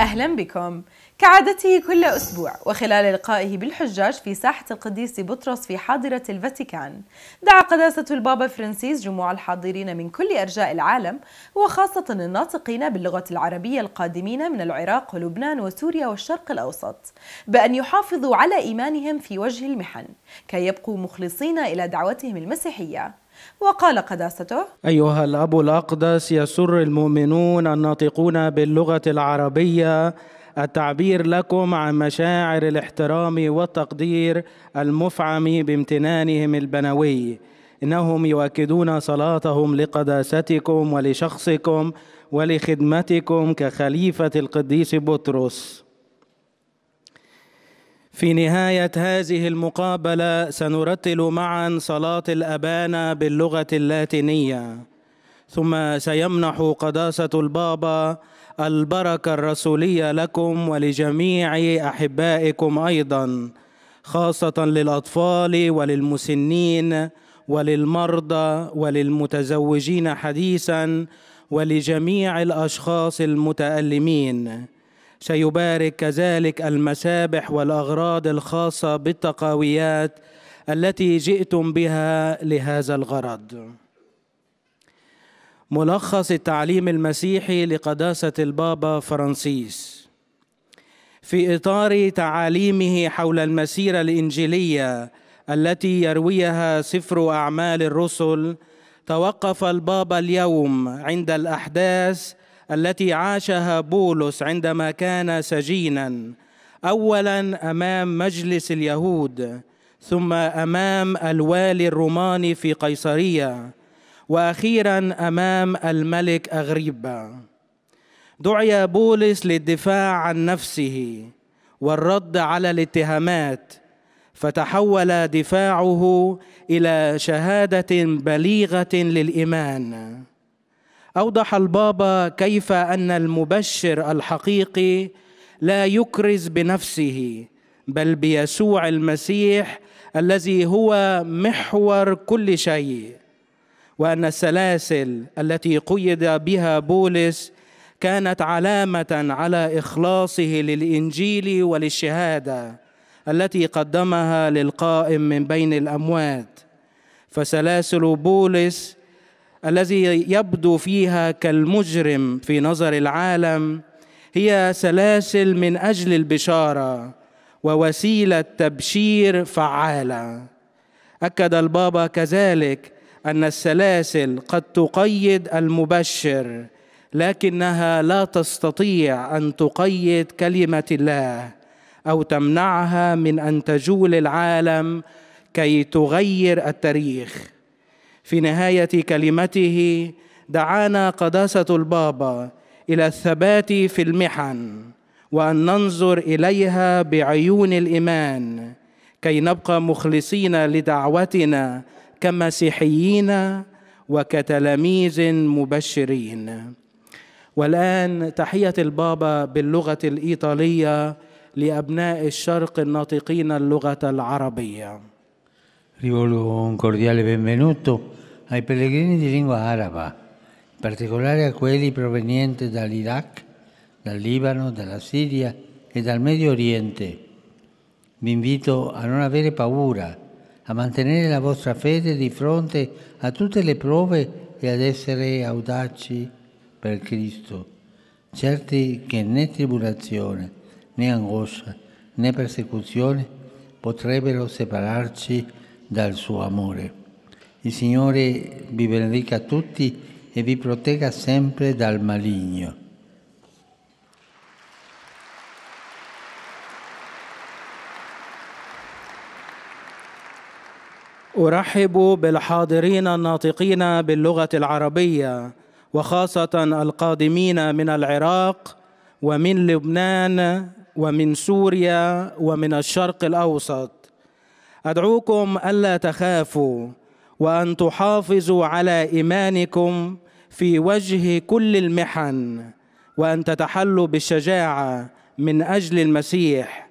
أهلا بكم كعادته كل أسبوع وخلال لقائه بالحجاج في ساحة القديس بطرس في حاضرة الفاتيكان دعا قداسة البابا فرانسيس جموع الحاضرين من كل أرجاء العالم وخاصة الناطقين باللغة العربية القادمين من العراق ولبنان وسوريا والشرق الأوسط بأن يحافظوا على إيمانهم في وجه المحن كي يبقوا مخلصين إلى دعوتهم المسيحية وقال قداسته أيها الأب الأقدس يسر المؤمنون الناطقون باللغة العربية التعبير لكم عن مشاعر الاحترام والتقدير المفعم بامتنانهم البنوي انهم يؤكدون صلاتهم لقداستكم ولشخصكم ولخدمتكم كخليفه القديس بطرس في نهاية هذه المقابلة سنرتل معا صلاة الأبانة باللغة اللاتينية ثم سيمنح قداسة البابا البركة الرسولية لكم ولجميع أحبائكم أيضا خاصة للأطفال وللمسنين وللمرضى وللمتزوجين حديثا ولجميع الأشخاص المتألمين سيبارك كذلك المسابح والاغراض الخاصه بالتقاويات التي جئتم بها لهذا الغرض ملخص التعليم المسيحي لقداسه البابا فرانسيس في اطار تعاليمه حول المسيره الانجيليه التي يرويها سفر اعمال الرسل توقف البابا اليوم عند الاحداث التي عاشها بولس عندما كان سجينا اولا امام مجلس اليهود ثم امام الوالي الروماني في قيصريه واخيرا امام الملك اغريبا دعي بولس للدفاع عن نفسه والرد على الاتهامات فتحول دفاعه الى شهاده بليغه للايمان اوضح البابا كيف ان المبشر الحقيقي لا يكرز بنفسه بل بيسوع المسيح الذي هو محور كل شيء وان السلاسل التي قيد بها بولس كانت علامه على اخلاصه للانجيل وللشهاده التي قدمها للقائم من بين الاموات فسلاسل بولس الذي يبدو فيها كالمجرم في نظر العالم هي سلاسل من اجل البشاره ووسيله تبشير فعاله اكد البابا كذلك ان السلاسل قد تقيد المبشر لكنها لا تستطيع ان تقيد كلمه الله او تمنعها من ان تجول العالم كي تغير التاريخ في نهايه كلمته دعانا قداسه البابا الى الثبات في المحن وان ننظر اليها بعيون الايمان كي نبقى مخلصين لدعوتنا كمسيحيين وكتلاميذ مبشرين والان تحيه البابا باللغه الايطاليه لابناء الشرق الناطقين اللغه العربيه Rivolgo un cordiale benvenuto ai pellegrini di lingua araba, in particolare a quelli provenienti dall'Iraq, dal Libano, dalla Siria e dal Medio Oriente. Vi invito a non avere paura, a mantenere la vostra fede di fronte a tutte le prove e ad essere audaci per Cristo, certi che né tribolazione, né angoscia, né persecuzione potrebbero separarci dal suo amore. Il Signore vi benedica tutti e vi protegga sempre dal maligno. ارحب بالحاضرين الناطقين باللغه العربيه وخاصه القادمين من العراق ومن لبنان ومن سوريا ومن الشرق الاوسط أدعوكم ألا تخافوا وأن تحافظوا على إيمانكم في وجه كل المحن وأن تتحلوا بالشجاعة من أجل المسيح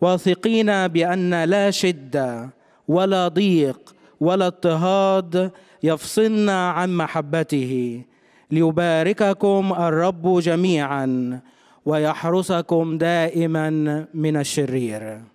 واثقين بأن لا شدة ولا ضيق ولا اضطهاد يفصلنا عن محبته ليبارككم الرب جميعا ويحرسكم دائما من الشرير